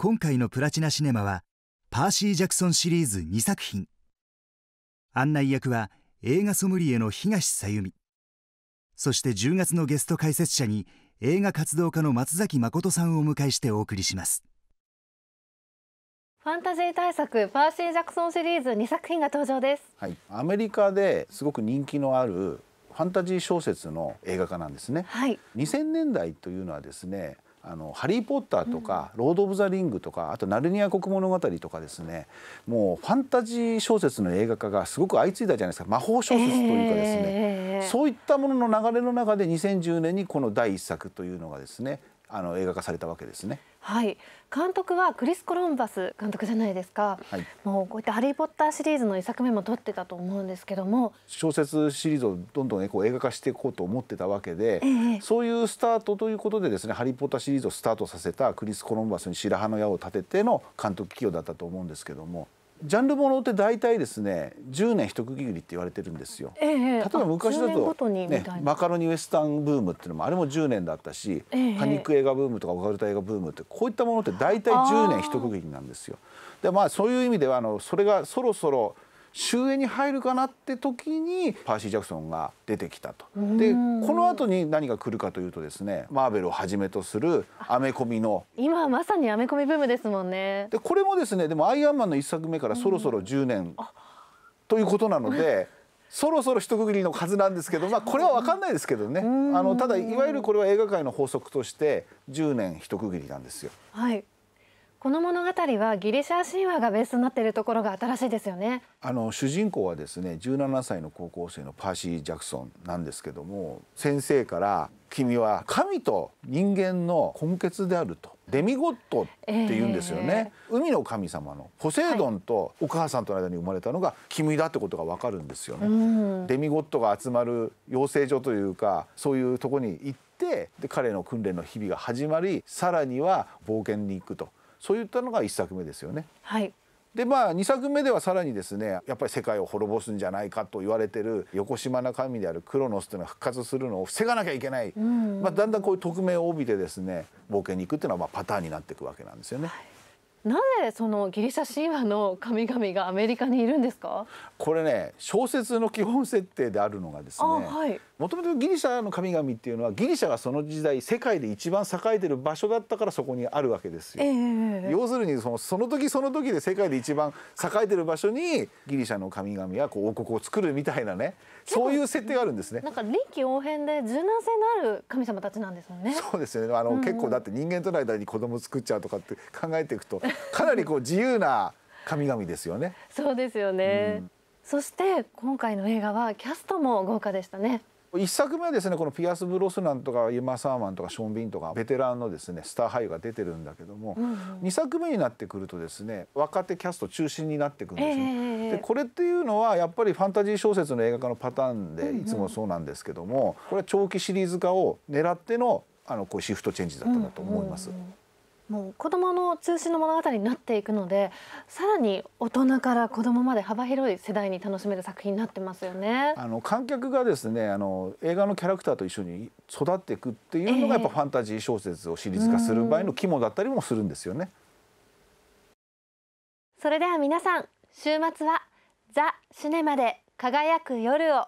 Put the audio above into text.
今回のプラチナシネマはパーシー・ジャクソンシリーズ2作品案内役は映画ソムリエの東さゆみそして10月のゲスト解説者に映画活動家の松崎誠さんをお迎えしてお送りしますファンタジー大作パーシー・ジャクソンシリーズ2作品が登場です、はい、アメリカですごく人気のあるファンタジー小説の映画化なんですね、はい、2000年代というのはですねあの「ハリー・ポッター」とか「ロード・オブ・ザ・リング」とかあと「ナルニア国物語」とかですねもうファンタジー小説の映画化がすごく相次いだじゃないですか魔法小説というかですね、そういったものの流れの中で2010年にこの第一作というのがですねあの映画化されたわけですね。はい、監督はクリス・コロンバス監督じゃないですか、はい、もうこういった「ハリー・ポッター」シリーズの1作目も撮ってたと思うんですけども小説シリーズをどんどん、ね、こう映画化していこうと思ってたわけで、えそういうスタートということでですね「ハリー・ポッター」シリーズをスタートさせたクリス・コロンバスに白羽の矢を立てての監督起用だったと思うんですけどもジャンルものって大体ですね10年一区切りって言われてるんですよ、えー、例えば昔だとね、ね、マカロニウエスタンブームっていうのもあれも10年だったし、えー、パニック映画ブームとかオカルト映画ブームってこういったものって大体10年一区切りなんですよ。でまあそういう意味ではあのそれがそろそろ終焉に入るかなって時にパーシー・ジャクソンが出てきたと。でこの後に何が来るかというとですねマーベルをはじめとするアメコミの今まさにアメコミブームですもんね。でこれもですねでもアイアンマンの一作目からそろそろ10年ということなので。そろそろ一区切りのはずなんですけど、まあ、これは分かんないですけどねあのただいわゆるこれは映画界の法則として10年一区切りなんですよ。はいこの物語はギリシャ神話がベースになっているところが新しいですよねあの主人公はですね17歳の高校生のパーシー・ジャクソンなんですけども先生から君は神と人間の根血であるとデミゴットって言うんですよね、えー、海の神様のポセイドンとお母さんとの間に生まれたのが君だってことがわかるんですよね、うん、デミゴットが集まる養成所というかそういうとこに行ってで彼の訓練の日々が始まりさらには冒険に行くとそういったのが1作目ですよね。はいでまあ、2作目ではさらにですねやっぱり世界を滅ぼすんじゃないかと言われてる横島な神であるクロノスというのは復活するのを防がなきゃいけない、うん、まあ、だんだんこういう匿名を帯びてですね冒険に行くっていうのはまパターンになっていくわけなんですよね。はいなぜそのギリシャ神話の神々がアメリカにいるんですかこれね小説の基本設定であるのがですねもともとギリシャの神々っていうのはギリシャがその時代世界で一番栄えてる場所だったからそこにあるわけですよ、えー、要するにそのその時その時で世界で一番栄えてる場所にギリシャの神々はこう王国を作るみたいなねそういう設定があるんですねなんか臨機応変で柔軟性のある神様たちなんですよねそうですよねあの、うん結構だって人間との間に子供作っちゃうとかって考えていくとかなりこう自由な神々ですよね。そうですよね、うん、そして今回の映画はキャストも豪華でしたね。一作目はですねこのピアス・ブロスナンとかユマ・サーマンとかショーン・ビンとかベテランのですねスター俳優が出てるんだけども、二、うん、2作目になってくるとですね若手キャスト中心になってくるんですね。えー、でこれっていうのはやっぱりファンタジー小説の映画化のパターンでいつもそうなんですけども、うんうん、これは長期シリーズ化を狙ってのあのこうシフトチェンジだったんだと思います。うんうんもう子どもの中心の物語になっていくのでさらに大人から子どもまで幅広い世代に楽しめる作品になってますよね。あの観客がですねあの映画のキャラクターと一緒に育っていくっていうのがやっぱファンタジー小説をシリーズ化する場合の肝だったりもするんですよね。それでは皆さん週末は「ザ・シネマで輝く夜を」